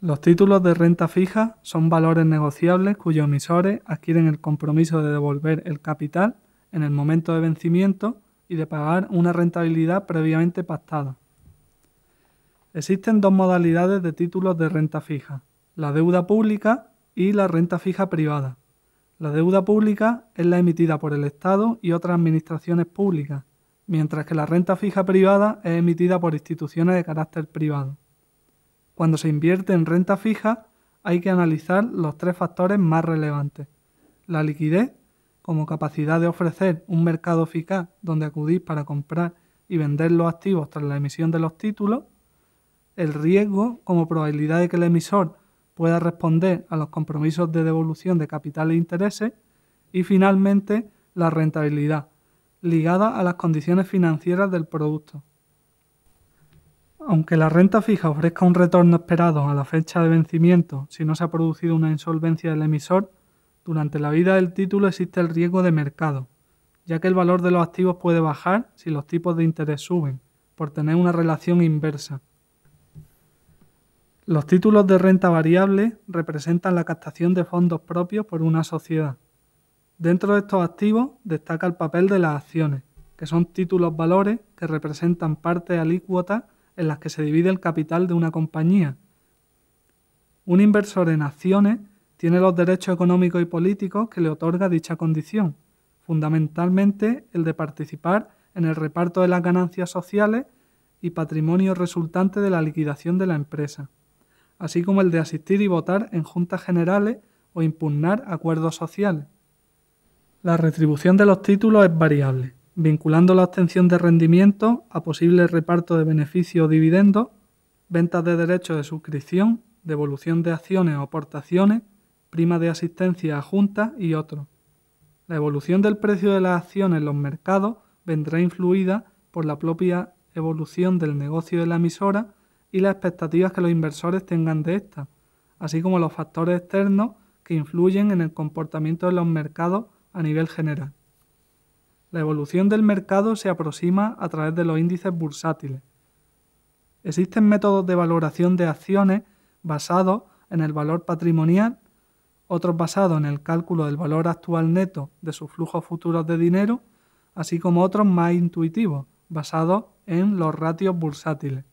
Los títulos de renta fija son valores negociables cuyos emisores adquieren el compromiso de devolver el capital en el momento de vencimiento y de pagar una rentabilidad previamente pactada. Existen dos modalidades de títulos de renta fija, la deuda pública y la renta fija privada. La deuda pública es la emitida por el Estado y otras administraciones públicas, mientras que la renta fija privada es emitida por instituciones de carácter privado. Cuando se invierte en renta fija, hay que analizar los tres factores más relevantes. La liquidez, como capacidad de ofrecer un mercado eficaz donde acudir para comprar y vender los activos tras la emisión de los títulos. El riesgo, como probabilidad de que el emisor pueda responder a los compromisos de devolución de capital e intereses. Y finalmente, la rentabilidad, ligada a las condiciones financieras del producto. Aunque la renta fija ofrezca un retorno esperado a la fecha de vencimiento si no se ha producido una insolvencia del emisor, durante la vida del título existe el riesgo de mercado, ya que el valor de los activos puede bajar si los tipos de interés suben, por tener una relación inversa. Los títulos de renta variable representan la captación de fondos propios por una sociedad. Dentro de estos activos destaca el papel de las acciones, que son títulos valores que representan parte alícuota en las que se divide el capital de una compañía. Un inversor en acciones tiene los derechos económicos y políticos que le otorga dicha condición, fundamentalmente el de participar en el reparto de las ganancias sociales y patrimonio resultante de la liquidación de la empresa, así como el de asistir y votar en juntas generales o impugnar acuerdos sociales. La retribución de los títulos es variable vinculando la obtención de rendimiento a posible reparto de beneficios o dividendos, ventas de derechos de suscripción, devolución de acciones o aportaciones, prima de asistencia a juntas y otros. La evolución del precio de las acciones en los mercados vendrá influida por la propia evolución del negocio de la emisora y las expectativas que los inversores tengan de ésta, así como los factores externos que influyen en el comportamiento de los mercados a nivel general. La evolución del mercado se aproxima a través de los índices bursátiles. Existen métodos de valoración de acciones basados en el valor patrimonial, otros basados en el cálculo del valor actual neto de sus flujos futuros de dinero, así como otros más intuitivos, basados en los ratios bursátiles.